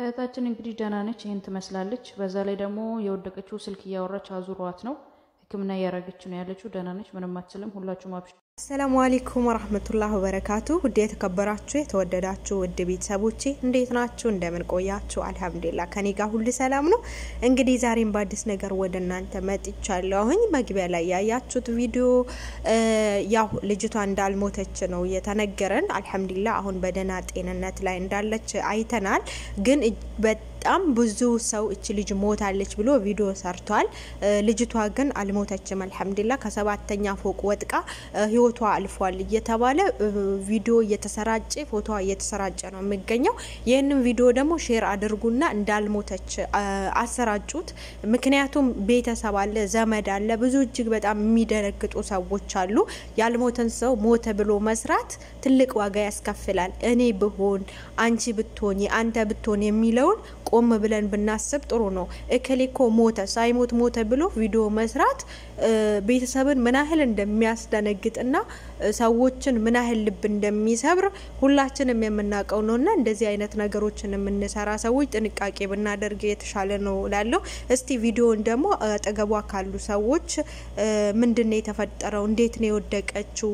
እህታችን እንግዲህ ደህና ነች፣ ይህን ትመስላለች። በዛ ላይ ደግሞ የወደቀችው ስልክ እያወራች አዙሯት ነው። ሕክምና እያደረገች ነው ያለችው። ደህና ነች፣ ምንም አትችልም። ሁላችሁም አብሽ አሰላሙ አለይኩም ወራህመቱላህ ወበረካቱ። ውድ የተከበራችሁ የተወደዳችሁ ውድ ቤተሰቦቼ እንዴት ናችሁ? እንደምን ቆያችሁ? አልሐምዱሊላህ ከኔ ጋር ሁሉ ሰላም ነው። እንግዲህ ዛሬም በአዲስ ነገር ወደ እናንተ መጥቻለሁ። አሁን መግቢያ ላይ ያያችሁት ቪዲዮ ያው ልጅቷ እንዳልሞተች ነው የተነገረን። አልሐምዱሊላህ አሁን በደህና ጤንነት ላይ እንዳለች አይተናል። ግን በጣም ብዙ ሰው እች ልጅ ሞታለች ብሎ ቪዲዮ ሰርቷል። ልጅቷ ግን አልሞተችም። አልሐምዱላ ከሰባተኛ ፎቅ ወጥቃ ህይወቷ አልፏል እየተባለ ቪዲዮ እየተሰራጨ ፎቶ እየተሰራጨ ነው የሚገኘው። ይህንን ቪዲዮ ደግሞ ሼር አድርጉና እንዳልሞተች አሰራጩት። ምክንያቱም ቤተሰብ አለ፣ ዘመድ አለ፣ ብዙ እጅግ በጣም የሚደነግጡ ሰዎች አሉ። ያልሞተን ሰው ሞተ ብሎ መስራት ትልቅ ዋጋ ያስከፍላል። እኔ ብሆን አንቺ ብትሆኝ አንተ ብትሆን የሚለውን ቆም ብለን ብናስብ ጥሩ ነው። እከሌኮ ሞተ ሳይሞት ሞተ ብሎ ቪዲዮ መስራት ቤተሰብን ምን ያህል እንደሚያስደነግጥና ሰዎችን ምን ያህል ልብ እንደሚሰብር ሁላችንም የምናውቀው ነው እና እንደዚህ አይነት ነገሮችን የምንሰራ ሰዎች ጥንቃቄ ብናደርግ የተሻለ ነው ላለው። እስቲ ቪዲዮን ደግሞ አጠገቧ ካሉ ሰዎች ምንድነው የተፈጠረው፣ እንዴት ነው የወደቀችው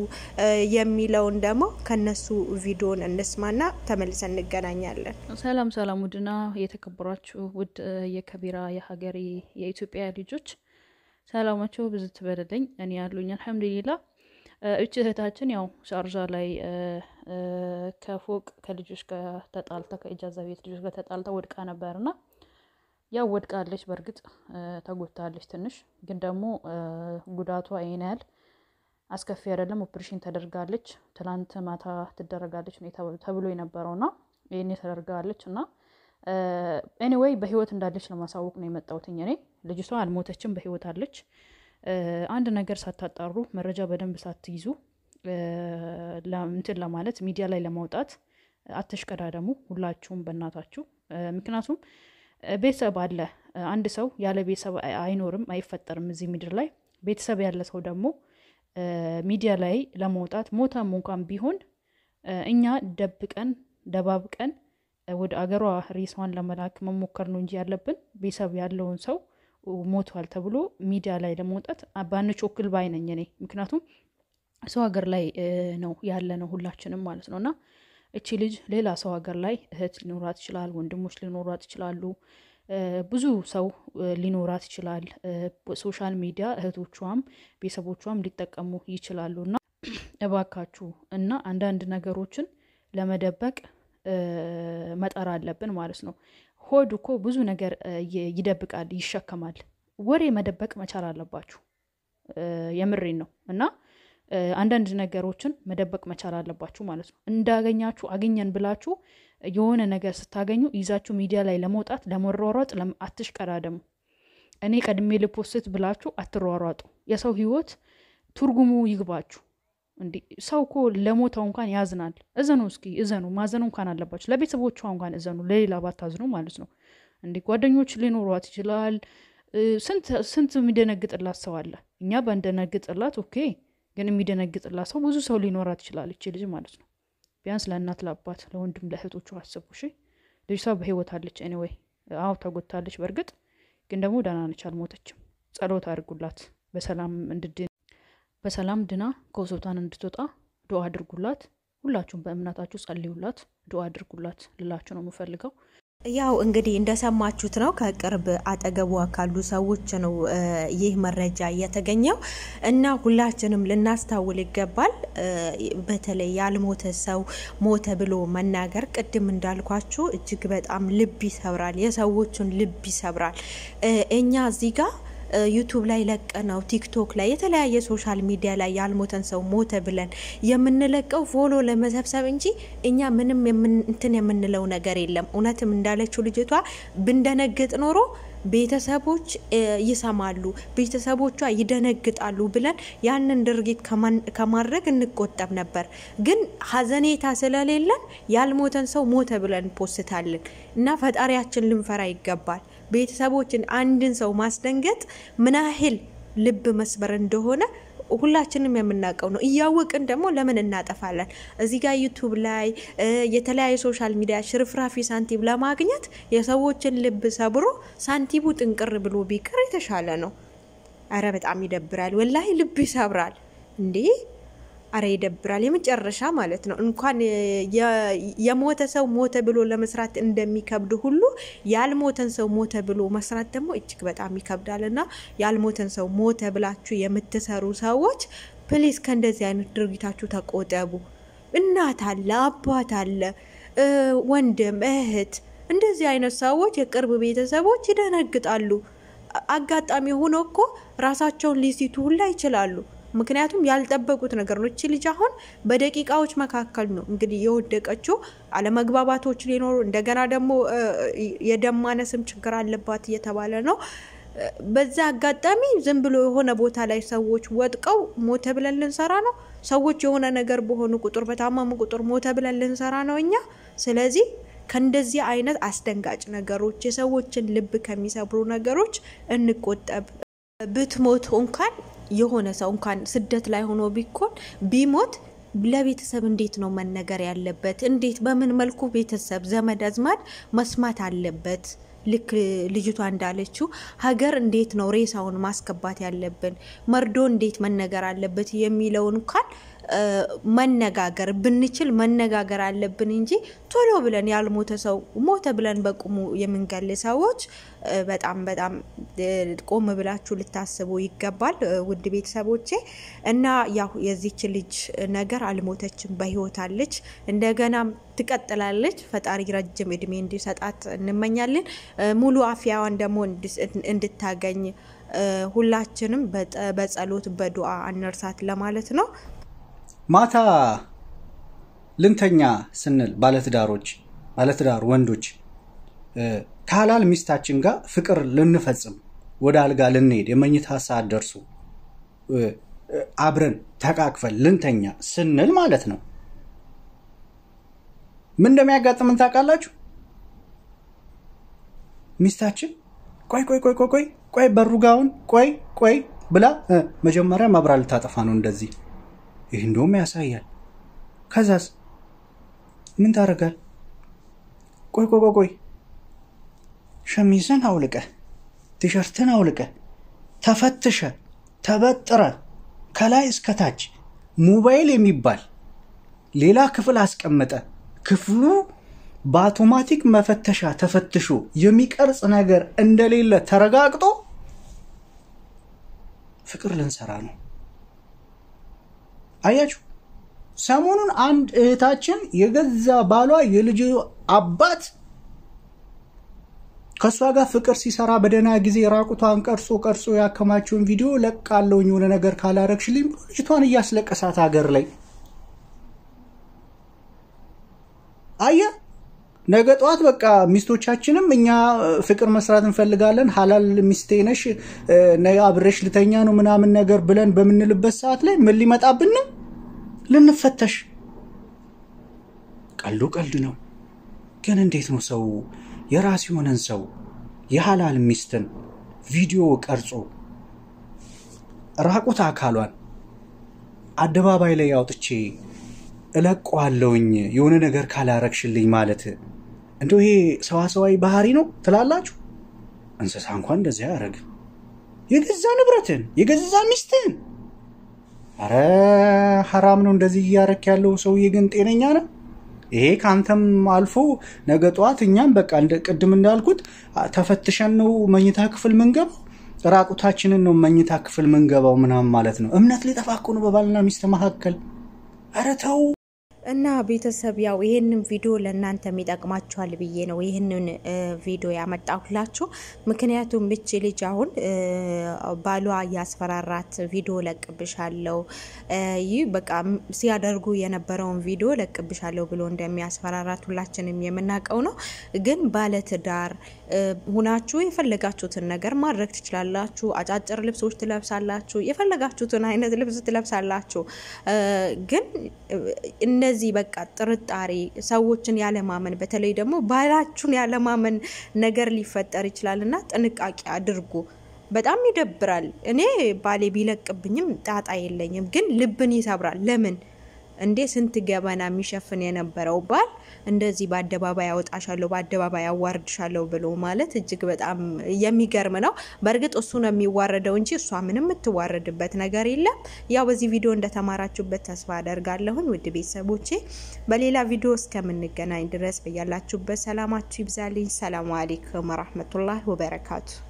የሚለውን ደግሞ ከነሱ ቪዲዮን እንስማና ተመልሰን እንገናኛለን። ሰላም ሰላም፣ ውድና የተከበሯችሁ ውድ የከቢራ የሀገሬ የኢትዮጵያ ልጆች ሰላማቸው ብዙ ትበደለኝ። እኔ ያሉኝ አልሐምዱሊላ እቺ እህታችን ያው ሻርጃ ላይ ከፎቅ ከልጆች ጋር ተጣልታ ከኢጃዛ ቤት ልጆች ጋር ተጣልታ ወድቃ ነበርና ያው ወድቃለች። በእርግጥ ተጎታለች ትንሽ፣ ግን ደግሞ ጉዳቷ ይሄን ያህል አስከፊ አይደለም። ኦፕሬሽን ተደርጋለች። ትላንት ማታ ትደረጋለች ተብሎ የነበረውና ይህን ተደርጋለች እና ኤኒዌይ በህይወት እንዳለች ለማሳወቅ ነው የመጣሁት እኔ። ልጅቷ አልሞተችም፣ በህይወት አለች። አንድ ነገር ሳታጣሩ መረጃ በደንብ ሳትይዙ እንትን ለማለት ሚዲያ ላይ ለማውጣት አተሽቀዳደሙ ሁላችሁም በእናታችሁ። ምክንያቱም ቤተሰብ አለ። አንድ ሰው ያለ ቤተሰብ አይኖርም፣ አይፈጠርም እዚህ ምድር ላይ። ቤተሰብ ያለ ሰው ደግሞ ሚዲያ ላይ ለማውጣት ሞታም እንኳን ቢሆን እኛ ደብቀን ደባብቀን ወደ አገሯ ሬሳዋን ለመላክ መሞከር ነው እንጂ ያለብን ቤተሰብ ያለውን ሰው ሞቷል ተብሎ ሚዲያ ላይ ለመውጣት ወክል ባይ ነኝ እኔ። ምክንያቱም ሰው ሀገር ላይ ነው ያለ ነው ሁላችንም ማለት ነው እና እቺ ልጅ ሌላ ሰው ሀገር ላይ እህት ሊኖራት ይችላል፣ ወንድሞች ሊኖራት ይችላሉ፣ ብዙ ሰው ሊኖራት ይችላል። ሶሻል ሚዲያ እህቶቿም ቤተሰቦቿም ሊጠቀሙ ይችላሉ እና እባካችሁ እና አንዳንድ ነገሮችን ለመደበቅ መጠር አለብን ማለት ነው። ሆድ እኮ ብዙ ነገር ይደብቃል፣ ይሸከማል። ወሬ መደበቅ መቻል አለባችሁ። የምሬን ነው እና አንዳንድ ነገሮችን መደበቅ መቻል አለባችሁ ማለት ነው። እንዳገኛችሁ አገኘን ብላችሁ የሆነ ነገር ስታገኙ ይዛችሁ ሚዲያ ላይ ለመውጣት ለመሯሯጥ አትሽቀዳደሙ። እኔ ቀድሜ ልፖስት ብላችሁ አትሯሯጡ። የሰው ህይወት ትርጉሙ ይግባችሁ። እንዲ ሰው እኮ ለሞተው እንኳን ያዝናል። እዘኑ እስኪ እዘኑ፣ ማዘኑ እንኳን አለባቸው። ለቤተሰቦቿ እንኳን እዘኑ፣ ለሌላ ባታዝኑ ማለት ነው። እንዲ ጓደኞች ሊኖሯት ይችላል። ስንት የሚደነግጥላት ሰው አለ። እኛ ባንደነግጥላት ኦኬ፣ ግን የሚደነግጥላት ሰው ብዙ ሰው ሊኖራት ይችላል። ይቺ ልጅ ማለት ነው። ቢያንስ ለእናት ለአባት፣ ለወንድም ለእህቶቹ አስቡ። እሺ ልጅቷ በህይወት አለች። ኤኒዌይ አዎ ተጎድታለች፣ በእርግጥ ግን ደግሞ ደህና ነች፣ አልሞተችም። ጸሎት አድርጉላት በሰላም እንድድ በሰላም ድና ከሆስፒታል እንድትወጣ ዶ አድርጉላት። ሁላችሁም በእምነታችሁ ጸልዩላት፣ ዶ አድርጉላት ልላችሁ ነው የምፈልገው። ያው እንግዲህ እንደሰማችሁት ነው። ከቅርብ አጠገቧ ካሉ ሰዎች ነው ይህ መረጃ እየተገኘው እና ሁላችንም ልናስታውል ይገባል። በተለይ ያልሞተ ሰው ሞተ ብሎ መናገር ቅድም እንዳልኳችሁ እጅግ በጣም ልብ ይሰብራል፣ የሰዎቹን ልብ ይሰብራል። እኛ እዚህ ጋር ዩቱብ ላይ ለቀ ነው ቲክቶክ ላይ የተለያየ ሶሻል ሚዲያ ላይ ያልሞተን ሰው ሞተ ብለን የምንለቀው ፎሎ ለመሰብሰብ እንጂ እኛ ምንም እንትን የምንለው ነገር የለም። እውነትም እንዳለችው ልጅቷ ብንደነግጥ ኖሮ ቤተሰቦች ይሰማሉ፣ ቤተሰቦቿ ይደነግጣሉ ብለን ያንን ድርጊት ከማድረግ እንቆጠብ ነበር። ግን ሀዘኔታ ስለሌለን ያልሞተን ሰው ሞተ ብለን ፖስታለን እና ፈጣሪያችን ልንፈራ ይገባል። ቤተሰቦችን፣ አንድን ሰው ማስደንገጥ ምን ያህል ልብ መስበር እንደሆነ ሁላችንም የምናውቀው ነው። እያወቅን ደግሞ ለምን እናጠፋለን? እዚህ ጋር ዩቱብ ላይ የተለያዩ ሶሻል ሚዲያ ሽርፍራፊ ሳንቲም ለማግኘት የሰዎችን ልብ ሰብሮ ሳንቲሙ ጥንቅር ብሎ ቢቀር የተሻለ ነው። አረ በጣም ይደብራል። ወላሂ ልብ ይሰብራል እንዴ? አረ ይደብራል። የመጨረሻ ማለት ነው። እንኳን የሞተ ሰው ሞተ ብሎ ለመስራት እንደሚከብድ ሁሉ ያልሞተን ሰው ሞተ ብሎ መስራት ደግሞ እጅግ በጣም ይከብዳል እና ያልሞተን ሰው ሞተ ብላችሁ የምትሰሩ ሰዎች ፕሊዝ ከእንደዚህ አይነት ድርጊታችሁ ተቆጠቡ። እናት አለ፣ አባት አለ፣ ወንድም እህት፣ እንደዚህ አይነት ሰዎች የቅርብ ቤተሰቦች ይደነግጣሉ። አጋጣሚ ሆኖ እኮ ራሳቸውን ሊሲቱ ሁላ ይችላሉ። ምክንያቱም ያልጠበቁት ነገር ነው። እቺ ልጅ አሁን በደቂቃዎች መካከል ነው እንግዲህ የወደቀችው። አለመግባባቶች ሊኖሩ እንደገና ደግሞ የደም ማነስም ችግር አለባት እየተባለ ነው። በዛ አጋጣሚ ዝም ብሎ የሆነ ቦታ ላይ ሰዎች ወጥቀው ሞተ ብለን ልንሰራ ነው። ሰዎች የሆነ ነገር በሆኑ ቁጥር በታመሙ ቁጥር ሞተ ብለን ልንሰራ ነው እኛ። ስለዚህ ከእንደዚህ አይነት አስደንጋጭ ነገሮች የሰዎችን ልብ ከሚሰብሩ ነገሮች እንቆጠብ። ብትሞቱ እንኳን የሆነ ሰው እንኳን ስደት ላይ ሆኖ ቢኮን ቢሞት ለቤተሰብ እንዴት ነው መነገር ያለበት? እንዴት በምን መልኩ ቤተሰብ ዘመድ አዝማድ መስማት አለበት? ልክ ልጅቷ እንዳለችው ሀገር እንዴት ነው ሬሳውን ማስገባት ያለብን? መርዶ እንዴት መነገር አለበት የሚለውን እንኳን መነጋገር ብንችል መነጋገር አለብን እንጂ ቶሎ ብለን ያልሞተ ሰው ሞተ ብለን በቁሙ የምንገል ሰዎች በጣም በጣም ቆም ብላችሁ ልታስቡ ይገባል። ውድ ቤተሰቦቼ እና ያው የዚች ልጅ ነገር አልሞተችም፣ በህይወት አለች። እንደገናም ትቀጥላለች። ፈጣሪ ረጅም እድሜ እንዲሰጣት እንመኛለን። ሙሉ አፍያዋን ደግሞ እንድታገኝ ሁላችንም በጸሎት በዱዓ አንርሳት ለማለት ነው። ማታ ልንተኛ ስንል ባለትዳሮች ባለትዳር ወንዶች ከሀላል ሚስታችን ጋር ፍቅር ልንፈጽም ወደ አልጋ ልንሄድ የመኝታ ሰዓት ደርሶ አብረን ተቃቅፈን ልንተኛ ስንል ማለት ነው። ምን እንደሚያጋጥምን ታውቃላችሁ? ሚስታችን ቆይ ቆይ ቆይ ቆይ ቆይ በሩጋውን ቆይ ቆይ ብላ መጀመሪያ ማብራ ልታጠፋ ነው እንደዚህ ይህ እንደውም ያሳያል። ከዛስ ምን ታደርጋል? ቆይ ቆይ ቆይ ሸሚዝን አውልቀ፣ ቲሸርትን አውልቀ፣ ተፈትሸ፣ ተበጥረ፣ ከላይ እስከ ታች ሞባይል የሚባል ሌላ ክፍል አስቀመጠ። ክፍሉ በአውቶማቲክ መፈተሻ ተፈትሾ የሚቀርጽ ነገር እንደሌለ ተረጋግጦ ፍቅር ልንሰራ ነው። አያችሁ፣ ሰሞኑን አንድ እህታችን የገዛ ባሏ የልጅ አባት ከእሷ ጋር ፍቅር ሲሰራ በደህና ጊዜ ራቁቷን ቀርጾ ቀርጾ ያከማችውን ቪዲዮ ለቃለውኝ የሆነ ነገር ካላረግሽልኝ ብሎ ልጅቷን እያስለቀሳት ሀገር ላይ አየ ነገ ጠዋት በቃ ሚስቶቻችንም እኛ ፍቅር መስራት እንፈልጋለን፣ ሀላል ሚስቴ ነሽ አብሬሽ ልተኛ ነው ምናምን ነገር ብለን በምንልበት ሰዓት ላይ ምን ሊመጣብን ልንፈተሽ። ቀልዱ ቀልድ ነው፣ ግን እንዴት ነው ሰው የራስ የሆነን ሰው የሀላል ሚስትን ቪዲዮ ቀርጾ ራቁት አካሏን አደባባይ ላይ አውጥቼ እለቀዋለሁኝ የሆነ ነገር ካላረግሽልኝ ማለት እንደው ይሄ ሰዋሰዋዊ ባህሪ ነው ትላላችሁ? እንስሳ እንኳን እንደዚያ ያደረግ የገዛ ንብረትን የገዛ ሚስትን አረ ሐራም ነው እንደዚህ እያረክ ያለው ሰውዬ ግን ጤነኛ ነው? ይሄ ከአንተም አልፎ ነገ ጠዋት እኛም በቃ ቅድም እንዳልኩት ተፈትሸን ነው መኝታ ክፍል ምንገባው፣ ራቁታችንን ነው መኝታ ክፍል ምንገባው ምናምን ማለት ነው። እምነት ሊጠፋ እኮ ነው በባልና ሚስት መካከል። ኧረ ተው። እና ቤተሰብ ያው ይህንን ቪዲዮ ለእናንተ የሚጠቅማችኋል ብዬ ነው ይህንን ቪዲዮ ያመጣሁላችሁ። ምክንያቱም እች ልጅ አሁን ባሏ እያስፈራራት ቪዲዮ ለቅብሻለሁ፣ ይህ በቃ ሲያደርጉ የነበረውን ቪዲዮ ለቅብሻለሁ ብሎ እንደሚያስፈራራት ሁላችንም የምናውቀው ነው። ግን ባለትዳር ሁናችሁ የፈለጋችሁትን ነገር ማድረግ ትችላላችሁ። አጫጭር ልብሶች ትለብሳላችሁ፣ የፈለጋችሁትን አይነት ልብስ ትለብሳላችሁ። ግን እነዚህ እንደዚህ በቃ ጥርጣሬ፣ ሰዎችን ያለማመን፣ በተለይ ደግሞ ባላችሁን ያለማመን ነገር ሊፈጠር ይችላል እና ጥንቃቄ አድርጉ። በጣም ይደብራል። እኔ ባሌ ቢለቅብኝም ጣጣ የለኝም፣ ግን ልብን ይሰብራል። ለምን እንዴ ስንት ገበና የሚሸፍን የነበረው ባል እንደዚህ በአደባባይ ያወጣሻለሁ፣ በአደባባይ ያዋርድሻለሁ ብሎ ማለት እጅግ በጣም የሚገርም ነው። በእርግጥ እሱ ነው የሚዋረደው እንጂ እሷ ምንም የምትዋረድበት ነገር የለም። ያው በዚህ ቪዲዮ እንደተማራችሁበት ተስፋ አደርጋለሁኝ። ውድ ቤተሰቦቼ በሌላ ቪዲዮ እስከምንገናኝ ድረስ በያላችሁበት ሰላማችሁ ይብዛልኝ። ሰላሙ አሌይኩም ወረህመቱላህ ወበረካቱ